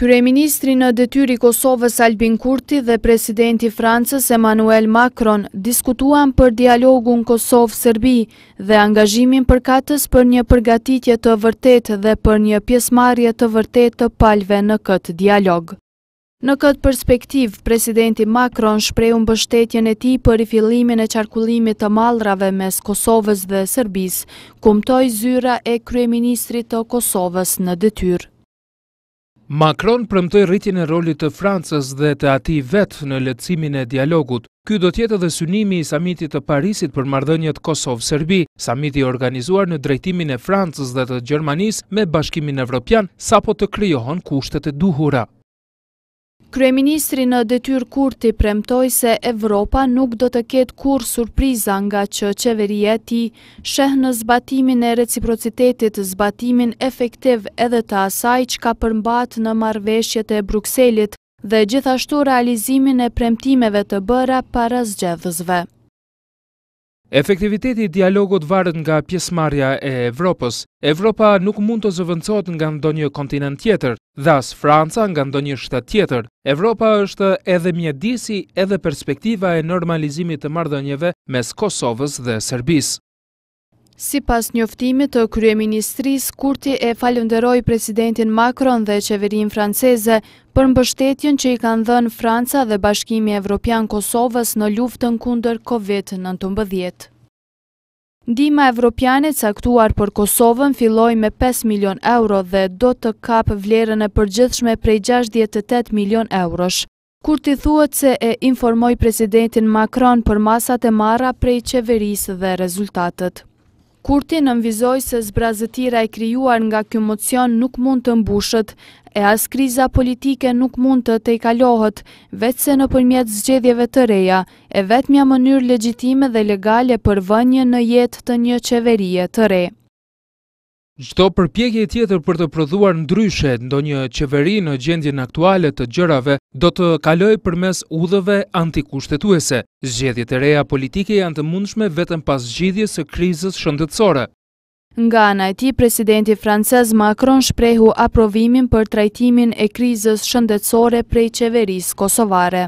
Kryeministri në detyri Kosovës Albin Kurti dhe presidenti Francës Emmanuel Macron diskutuan për dialogun Kosovë-Sërbi dhe angazhimin për katës për një përgatitje të vërtet dhe për një pjesmarje të vërtet të palve në këtë dialog. Në këtë perspektiv, presidenti Macron shpreju në bështetjen e ti për i fillimin e qarkullimit të malrave mes Kosovës dhe Sërbis, kumtoj zyra e Kryeministri të Kosovës në detyrë. Macron premtoi rritjen e rolit të Francës dhe të ati vet në lehtësimin e dialogut. Ky do të jetë edhe synimi i samitit të Parisit për marrëdhëniet Kosovë-Serbi, samit i organizuar në drejtimin e Francës dhe të Gjermanisë me Bashkimin Evropian, sapo të krijohen kushtet e duhura. Kryeministri në detyr kurti premtoj se Evropa nuk do të ketë kur surpriza nga që e ti shëhë në zbatimin e reciprocitetit, zbatimin efektiv edhe të asaj që ka përmbat në marveshjet e Bruxellit dhe gjithashtu realizimin e premtimeve të bëra para zgjedhëzve. Efektiviteti i dialogut varet nga pjesëmarrja e Evropës. Evropa nuk mund të zëvendësohet nga ndonjë kontinent tjetër, dhas Franca nga ndonjë shtet tjetër. Evropa është edhe mjedisi, edhe perspektiva e normalizimit të marrëdhënieve mes Kosovës dhe Serbisë. Si pas njoftimit të Ministris, Kurti e falënderoj presidentin Macron dhe qeverin franceze për mbështetjen që i kanë dhënë Franca dhe Bashkimi Evropian Kosovës në luftën kunder COVID-19. Ndima Evropianit saktuar për Kosovën filloj me 5 milion euro dhe do të kap vlerën e përgjithshme prej 68 milion eurosh. Kur ti thuët se e informoj presidentin Macron për masat e mara prej qeverisë dhe rezultatët. Kurti nënvizoj se zbrazëtira e kryuar nga kjo mocion nuk mund të mbushët, e as kriza politike nuk mund të te i kalohët, vetë se në përmjet zgjedhjeve të reja, e vetë mja mënyrë legjitime dhe legale për vënje në jetë të një qeverie të rejë. Gjdo përpjekje tjetër për të prodhuar ndryshe ndo një qeveri në gjendjen aktualet të gjërave do të kaloj për mes udhëve antikushtetuese. Zgjedhjet e reja politike janë të mundshme vetën pas gjidhjes së krizës shëndetsore. Nga anajti, presidenti francez Macron shprehu aprovimin për trajtimin e krizës shëndetsore prej qeveris kosovare.